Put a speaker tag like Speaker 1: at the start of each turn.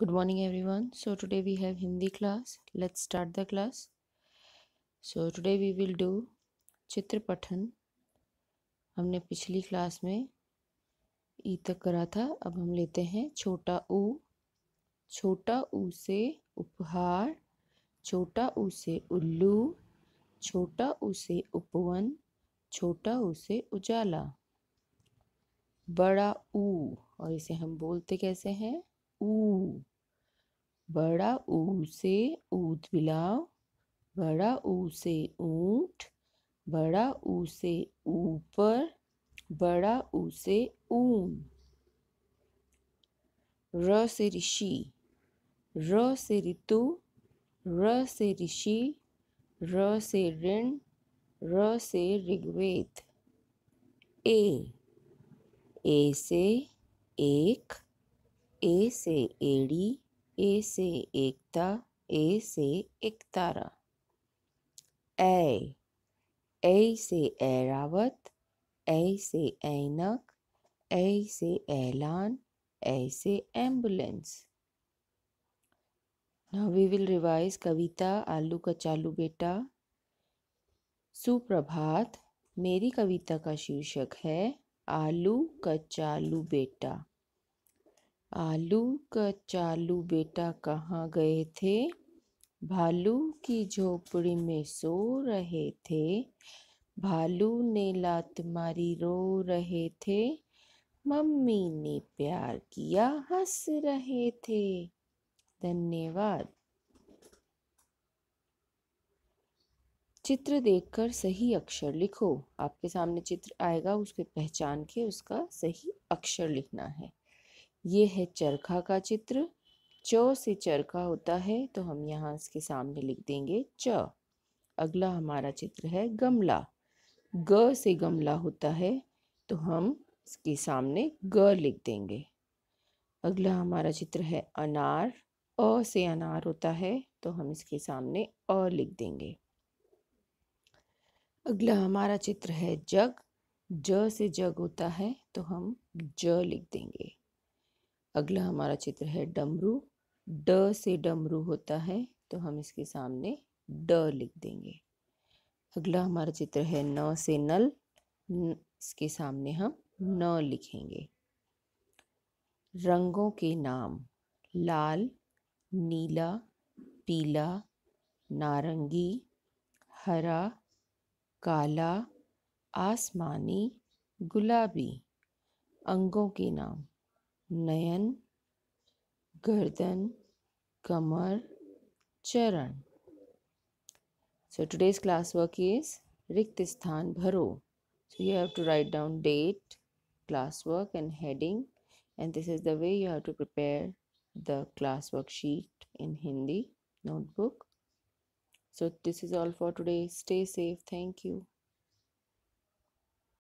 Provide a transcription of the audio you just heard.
Speaker 1: good morning everyone so today we have hindi class let's start the class so today we will do चित्र पठन हमने पिछली class में ई e तक करा था अब हम लेते हैं छोटा ऊ छोटा ऊ से उपहार छोटा ऊ से उल्लू छोटा ऊ से उपवन छोटा ऊ से उजाला बड़ा ऊ और इसे हम बोलते कैसे हैं ऊ बड़ा ऊ से ऊत बिलाव बड़ा ऊ से ऊँट बड़ा ऊ से ऊपर बड़ा ऊ से ऊन र से ऋषि र से ऋतु र से ऋषि र से ऋण र से ऋग्वेद ए ए से एक ए से एड़ी ए से एकता ए से एकतारा ए ए से ऐरावत ए से ऐनक ए से ऐलान ए से ambulance now we will revise कविता आलू का चालू बेटा सुप्रभात मेरी कविता का शीर्षक है आलू का चालू बेटा आलू का चालू बेटा कहाँ गए थे भालू की झोपड़ी में सो रहे थे भालू ने लात मारी रो रहे थे मम्मी ने प्यार किया हंस रहे थे धन्यवाद चित्र देखकर सही अक्षर लिखो आपके सामने चित्र आएगा उसके पहचान के उसका सही अक्षर लिखना है ये है चरखा का चित्र च से चरखा होता है तो हम यहाँ इसके सामने लिख देंगे च अगला हमारा चित्र है गमला ग से गमला होता है तो हम इसके सामने ग लिख देंगे अगला हमारा चित्र है अनार अ से अनार होता है तो हम इसके सामने अ लिख देंगे अगला हमारा चित्र है जग ज से जग होता है तो हम ज लिख देंगे अगला हमारा चित्र है डमरू ड से डमरू होता है तो हम इसके सामने ड लिख देंगे अगला हमारा चित्र है न से नल न, इसके सामने हम न लिखेंगे रंगों के नाम लाल नीला पीला नारंगी हरा काला आसमानी गुलाबी अंगों के नाम नयन गर्दन kamar charan so today's classwork is rikt sthan bharo so you have to write down date classwork and heading and this is the way you have to prepare the class worksheet in hindi notebook so this is all for today stay safe thank you